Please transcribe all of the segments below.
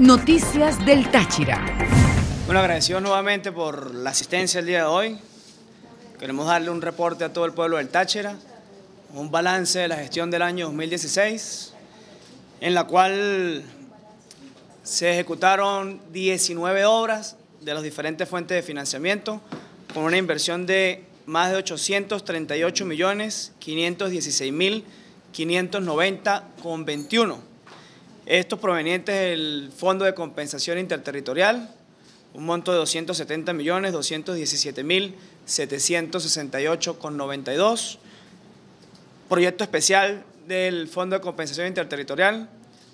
Noticias del Táchira. Bueno, agradecidos nuevamente por la asistencia el día de hoy. Queremos darle un reporte a todo el pueblo del Táchira, un balance de la gestión del año 2016, en la cual se ejecutaron 19 obras de las diferentes fuentes de financiamiento con una inversión de más de 838 millones 516 mil 590 con 21 estos provenientes del Fondo de Compensación Interterritorial, un monto de 270 millones 217 mil Proyecto especial del Fondo de Compensación Interterritorial,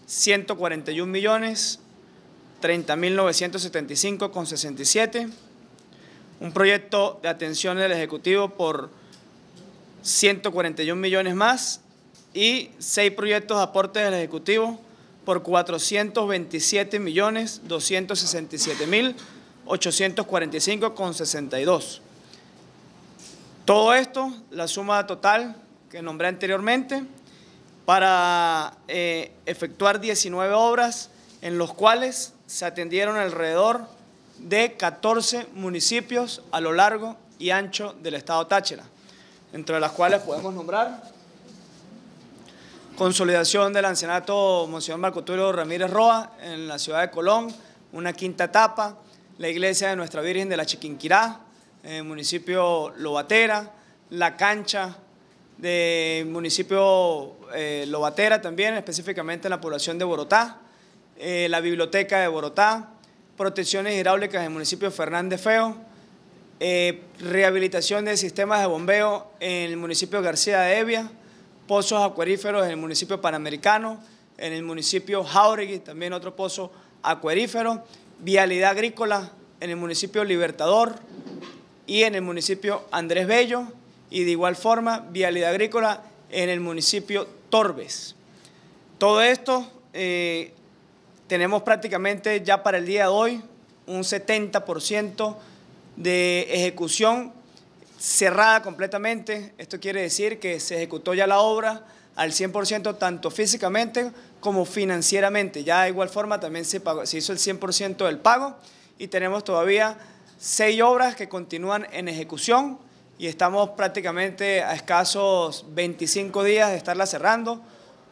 141 millones 30 mil Un proyecto de atención del Ejecutivo por 141 millones más y seis proyectos de aportes del Ejecutivo por 427.267.845,62. Todo esto, la suma total que nombré anteriormente, para eh, efectuar 19 obras en los cuales se atendieron alrededor de 14 municipios a lo largo y ancho del estado Táchira, entre las cuales podemos nombrar consolidación del Ancenato Monseñor Marco Ramírez Roa en la ciudad de Colón, una quinta etapa, la iglesia de Nuestra Virgen de la Chiquinquirá, en el municipio Lobatera, la cancha del municipio eh, Lobatera también, específicamente en la población de Borotá, eh, la biblioteca de Borotá, protecciones hidráulicas en el municipio Fernández Feo, eh, rehabilitación de sistemas de bombeo en el municipio García de Evia, pozos acuíferos en el municipio Panamericano, en el municipio Jauregui, también otro pozo acuerífero, vialidad agrícola en el municipio Libertador y en el municipio Andrés Bello, y de igual forma vialidad agrícola en el municipio Torbes. Todo esto eh, tenemos prácticamente ya para el día de hoy un 70% de ejecución cerrada completamente. Esto quiere decir que se ejecutó ya la obra al 100% tanto físicamente como financieramente. Ya de igual forma también se, se hizo el 100% del pago y tenemos todavía seis obras que continúan en ejecución y estamos prácticamente a escasos 25 días de estarla cerrando.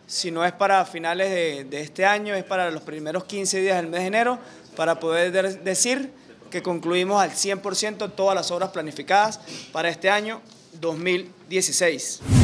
Si no es para finales de, de este año, es para los primeros 15 días del mes de enero para poder decir que concluimos al 100% todas las obras planificadas para este año 2016.